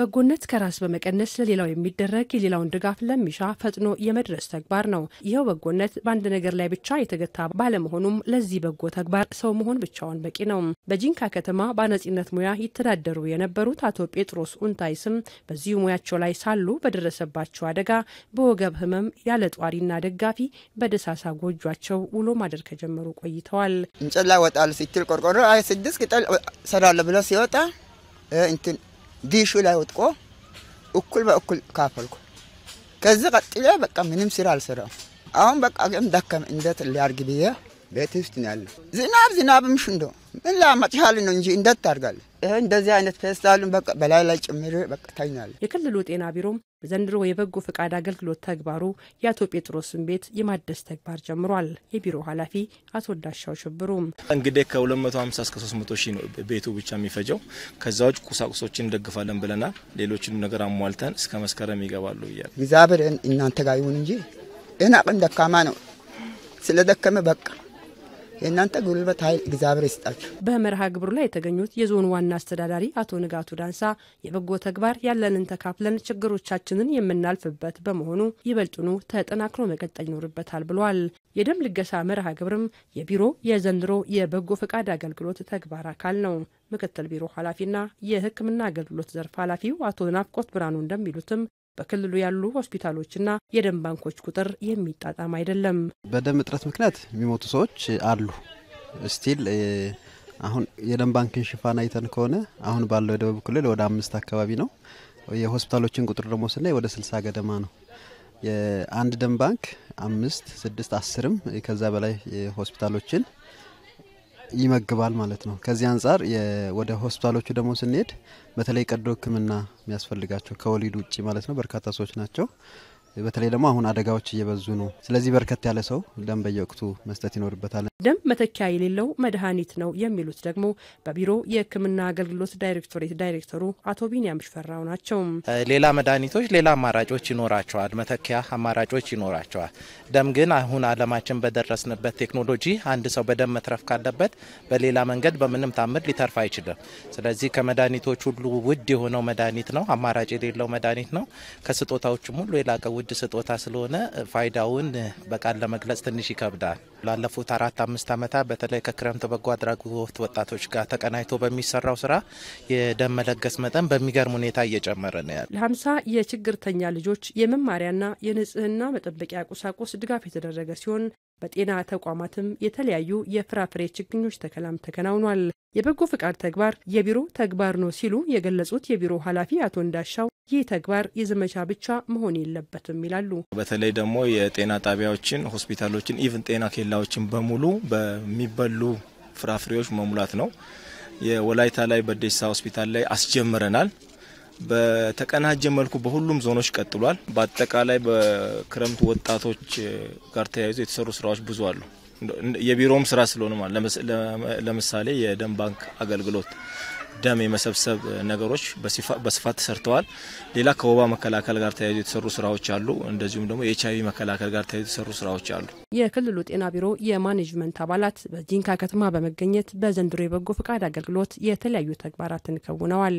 በጎነት ከራስ በመቀነስ ለሌላው የሚደረግ የሌላውን ድጋፍ ለሚሻ ፈጥኖ የመድረስ ተግባር ነው። ይኸው በጎነት በአንድ ነገር ላይ ብቻ የተገታ ባለመሆኑም ለዚህ በጎ ተግባር ሰው መሆን ብቻውን በቂ ነው። በጂንካ ከተማ በአነጺነት ሙያ ይተዳደሩ የነበሩት አቶ ጴጥሮስ ኡንታይስም በዚሁ ሙያቸው ላይ ሳሉ በደረሰባቸው አደጋ በወገብ ህመም ያለ ጧሪና ደጋፊ በደሳሳ ጎጇቸው ውሎ ማደር ከጀመሩ ቆይተዋል። እንጨት ላይ ወጣል ሲትል ቆርቆሮ ስድስት ቅጠል ሰራለ ብለ ሲወጣ እንትን ዲሹ ላይ ወጥቆ እኩል በእኩል ካፈልኩ። ከዚህ ቀጥሎ በቃ ምንም ስራ አልሰራም። አሁን በቃ ገም ደከም እንደት ሊያርግ ብዬ ቤት ውስጥ ነው ያለ። ዝናብ ዝናብም ሽንዶ ምን ላመጥሻል ነው እንጂ እንደት ታርጋለ። ይህ እንደዚህ አይነት ፌስታሉን በላይ ላይ ጭምር በቃ ተኛለ። የክልሉ ጤና ቢሮም በዘንድሮ የበጎ ፈቃድ አገልግሎት ተግባሩ የአቶ ጴጥሮስን ቤት የማደስ ተግባር ጀምሯል። የቢሮ ኃላፊ አቶ ወዳሻው ሽብሩ እንግዲህ ከ250 እስከ 300 ሺህ ነው ቤቱ ብቻ የሚፈጀው። ከዛ ውጭ ቁሳቁሶችን እንደግፋለን ብለናል። ሌሎችን ነገር አሟልተን እስከ መስከረም ይገባሉ እያል እግዚአብሔር እናንተ ጋር ይሁን እንጂ ይህን አቅም ደካማ ነው ስለደከመ በቃ የእናንተ ጉልበት ኃይል እግዚአብሔር ይስጣችሁ። በመርሃ ግብሩ ላይ የተገኙት የዞኑ ዋና አስተዳዳሪ አቶ ንጋቱ ዳንሳ የበጎ ተግባር ያለንን ተካፍለን ችግሮቻችንን የምናልፍበት በመሆኑ ይበልጡኑ ተጠናክሮ መቀጠል ይኖርበታል ብሏል። የደም ልገሳ መርሃ ግብርም የቢሮ የዘንድሮ የበጎ ፈቃድ አገልግሎት ተግባር አካል ነው። ምክትል ቢሮ ኃላፊና የሕክምና አገልግሎት ዘርፍ ኃላፊው አቶ ናፍቆት ብርሃኑ እንደሚሉትም በክልሉ ያሉ ሆስፒታሎችና የደም ባንኮች ቁጥር የሚጣጣም አይደለም። በደም እጥረት ምክንያት የሚሞቱ ሰዎች አሉ ስቲል አሁን የደም ባንክን ሽፋን አይተን ከሆነ አሁን ባለው የደቡብ ክልል ወደ አምስት አካባቢ ነው። የሆስፒታሎችን ቁጥር ደግሞ ስናይ ወደ ስልሳ ገደማ ነው። የአንድ ደም ባንክ አምስት ስድስት አስርም ከዛ በላይ ሆስፒታሎችን ይመግባል ማለት ነው። ከዚህ አንጻር ወደ ሆስፒታሎቹ ደግሞ ስንሄድ በተለይ ቀዶ ሕክምና የሚያስፈልጋቸው ከወሊድ ውጭ ማለት ነው በርካታ ሰዎች ናቸው። በተለይ ደግሞ አሁን አደጋዎች እየበዙ ነው። ስለዚህ በርከት ያለ ሰው ደም በየወቅቱ መስጠት ይኖርበታል። ደም መተኪያ የሌለው መድኃኒት ነው የሚሉት ደግሞ በቢሮ የሕክምና አገልግሎት ዳይሬክቶሬት ዳይሬክተሩ አቶ ቢኒያም ሽፈራው ናቸው። ሌላ መድኃኒቶች ሌላ አማራጮች ይኖራቸዋል፣ መተኪያ አማራጮች ይኖራቸዋል። ደም ግን አሁን አለማችን በደረስንበት ቴክኖሎጂ አንድ ሰው በደም መትረፍ ካለበት በሌላ መንገድ በምንም ታምር ሊተርፍ አይችልም። ስለዚህ ከመድኃኒቶች ሁሉ ውድ የሆነው መድኃኒት ነው፣ አማራጭ የሌለው መድኃኒት ነው። ከስጦታዎችም ሁሉ የላቀ ውድ ስጦታ ስለሆነ ፋይዳውን በቃል ለመግለጽ ትንሽ ይከብዳል። ላለፉት አራት አምስት ዓመታት በተለይ ከክረምት በጎ አድራጎት ወጣቶች ጋር ተቀናጅቶ በሚሰራው ስራ የደም መለገስ መጠን በሚገርም ሁኔታ እየጨመረ ነው ያለ ለሀምሳ የችግርተኛ ልጆች የመማሪያና የንጽህና መጠበቂያ ቁሳቁስ ድጋፍ የተደረገ ሲሆን በጤና ተቋማትም የተለያዩ የፍራፍሬ ችግኞች ተከላም ተከናውኗል። የበጎ ፈቃድ ተግባር የቢሮ ተግባር ነው ሲሉ የገለጹት የቢሮ ኃላፊ አቶ እንዳሻው ይህ ተግባር የዘመቻ ብቻ መሆን የለበትም ይላሉ። በተለይ ደግሞ የጤና ጣቢያዎችን፣ ሆስፒታሎችን፣ ኢቭን ጤና ኬላዎችን በሙሉ በሚበሉ ፍራፍሬዎች መሙላት ነው። የወላይታ ላይ በደሳ ሆስፒታል ላይ አስጀምረናል። በተቀናጀ መልኩ በሁሉም ዞኖች ቀጥሏል። በአጠቃላይ በክረምት ወጣቶች ጋር ተያይዞ የተሰሩ ስራዎች ብዙ አሉ። የቢሮውም ስራ ስለሆነ ማለት ለምሳሌ የደም ባንክ አገልግሎት ደም የመሰብሰብ ነገሮች በስፋት ተሰርተዋል። ሌላ ከወባ መከላከል ጋር ተያይዞ የተሰሩ ስራዎች አሉ። እንደዚሁም ደግሞ የኤች አይቪ መከላከል ጋር ተያይዞ የተሰሩ ስራዎች አሉ። የክልሉ ጤና ቢሮ የማኔጅመንት አባላት በጂንካ ከተማ በመገኘት በዘንድሮ የበጎ ፈቃድ አገልግሎት የተለያዩ ተግባራትን ከውነዋል።